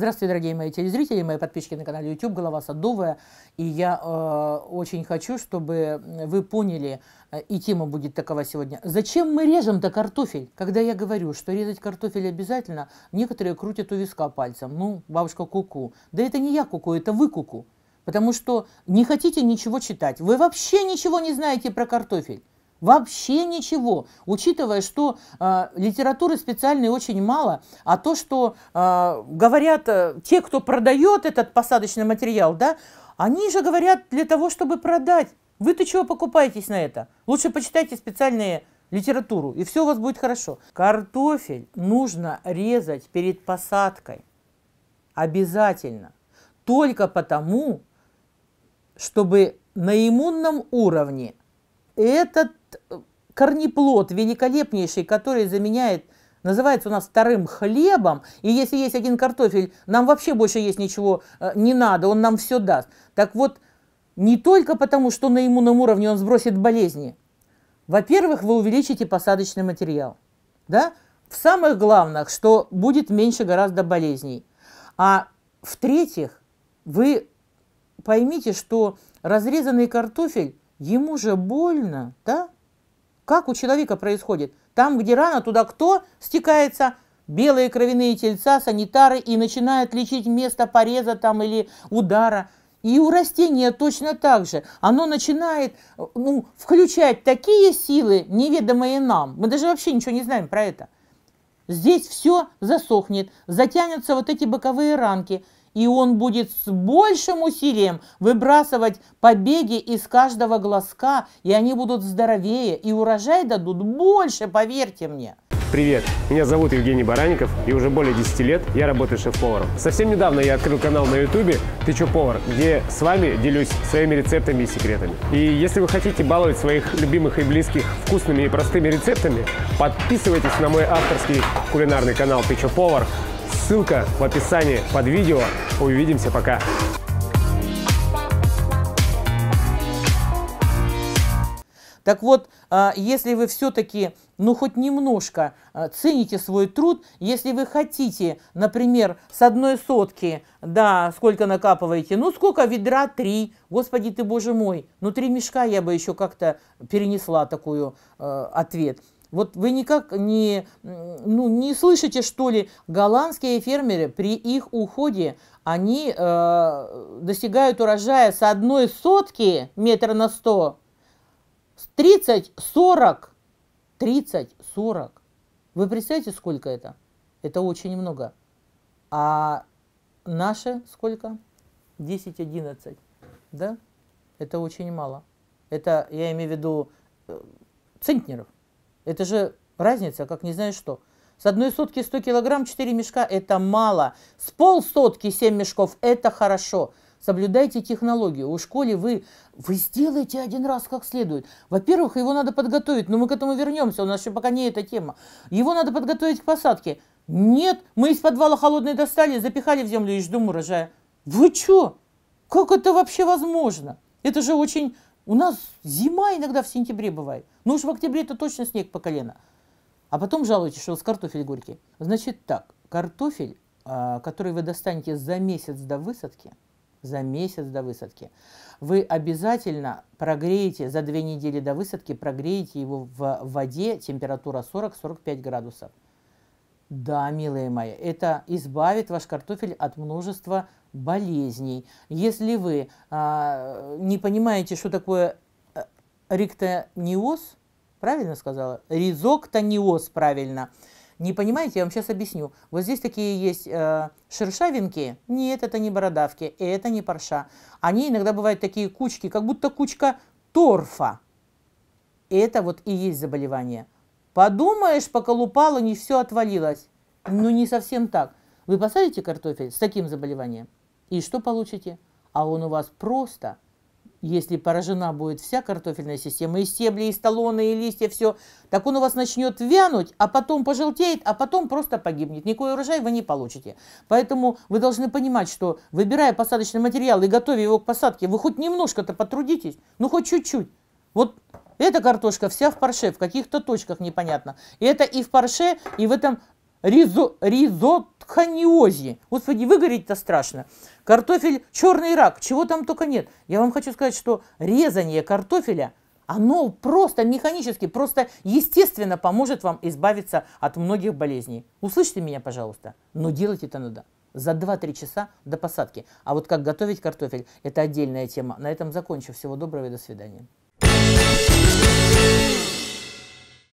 Здравствуйте, дорогие мои телезрители, мои подписчики на канале YouTube «Голова Садовая». И я э, очень хочу, чтобы вы поняли, э, и тема будет такова сегодня. Зачем мы режем-то картофель? Когда я говорю, что резать картофель обязательно, некоторые крутят у виска пальцем. Ну, бабушка куку. Да это не я куку, это вы куку. Потому что не хотите ничего читать. Вы вообще ничего не знаете про картофель. Вообще ничего, учитывая, что э, литературы специальной очень мало, а то, что э, говорят э, те, кто продает этот посадочный материал, да, они же говорят для того, чтобы продать. Вы-то чего покупаетесь на это? Лучше почитайте специальные литературу, и все у вас будет хорошо. Картофель нужно резать перед посадкой. Обязательно. Только потому, чтобы на иммунном уровне этот э, корнеплод великолепнейший, который заменяет, называется у нас вторым хлебом, и если есть один картофель, нам вообще больше есть ничего э, не надо, он нам все даст. Так вот, не только потому, что на иммунном уровне он сбросит болезни. Во-первых, вы увеличите посадочный материал. Да? В самых главных, что будет меньше гораздо болезней. А в-третьих, вы поймите, что разрезанный картофель Ему же больно, да? Как у человека происходит? Там, где рана, туда кто стекается? Белые кровяные тельца, санитары и начинают лечить место пореза там или удара. И у растения точно так же. Оно начинает ну, включать такие силы, неведомые нам. Мы даже вообще ничего не знаем про это. Здесь все засохнет, затянутся вот эти боковые ранки – и он будет с большим усилием выбрасывать побеги из каждого глазка, и они будут здоровее, и урожай дадут больше, поверьте мне. Привет, меня зовут Евгений Баранников, и уже более 10 лет я работаю шеф-поваром. Совсем недавно я открыл канал на ютубе «Ты чё, повар?», где с вами делюсь своими рецептами и секретами. И если вы хотите баловать своих любимых и близких вкусными и простыми рецептами, подписывайтесь на мой авторский кулинарный канал «Ты чё, повар?», Ссылка в описании под видео. Увидимся, пока. Так вот, а, если вы все-таки, ну хоть немножко а, цените свой труд, если вы хотите, например, с одной сотки, да, сколько накапываете, ну сколько ведра, три, господи ты, боже мой, ну три мешка я бы еще как-то перенесла такую э, ответ. Вот вы никак не, ну, не слышите, что ли, голландские фермеры при их уходе, они э, достигают урожая с одной сотки метра на сто 30-40. 30-40. Вы представляете, сколько это? Это очень много. А наши сколько? 10-11. Да? Это очень мало. Это, я имею в виду, э, центнеров. Это же разница, как не знаю что. С одной сотки 100 килограмм, 4 мешка – это мало. С полсотки 7 мешков – это хорошо. Соблюдайте технологию. У школе вы, вы сделаете один раз как следует. Во-первых, его надо подготовить, но мы к этому вернемся, у нас еще пока не эта тема. Его надо подготовить к посадке. Нет, мы из подвала холодной достали, запихали в землю и ждем урожая. Вы что? Как это вообще возможно? Это же очень у нас зима иногда в сентябре бывает. Ну уж в октябре это точно снег по колено. А потом жалуетесь, что у вас картофель горький. Значит так, картофель, а, который вы достанете за месяц до высадки, за месяц до высадки, вы обязательно прогреете, за две недели до высадки прогреете его в воде, температура 40-45 градусов. Да, милые мои, это избавит ваш картофель от множества болезней. Если вы а, не понимаете, что такое э, риктониоз, правильно сказала? Ризоктониоз, правильно. Не понимаете, я вам сейчас объясню. Вот здесь такие есть э, шершавинки. Нет, это не бородавки, это не парша. Они иногда бывают такие кучки, как будто кучка торфа. Это вот и есть заболевание – Подумаешь, пока поколупала, не все отвалилось. Ну, не совсем так. Вы посадите картофель с таким заболеванием, и что получите? А он у вас просто. Если поражена будет вся картофельная система, и стебли, и столоны, и листья, все, так он у вас начнет вянуть, а потом пожелтеет, а потом просто погибнет. Никакой урожай вы не получите. Поэтому вы должны понимать, что выбирая посадочный материал и готовя его к посадке, вы хоть немножко-то потрудитесь, ну хоть чуть-чуть. Вот эта картошка вся в парше, в каких-то точках непонятно. Это и в парше, и в этом ризо, ризотханиозе. Господи, выгореть-то страшно. Картофель, черный рак, чего там только нет. Я вам хочу сказать, что резание картофеля, оно просто механически, просто естественно поможет вам избавиться от многих болезней. Услышьте меня, пожалуйста, но делать это надо за 2-3 часа до посадки. А вот как готовить картофель, это отдельная тема. На этом закончу. Всего доброго и до свидания.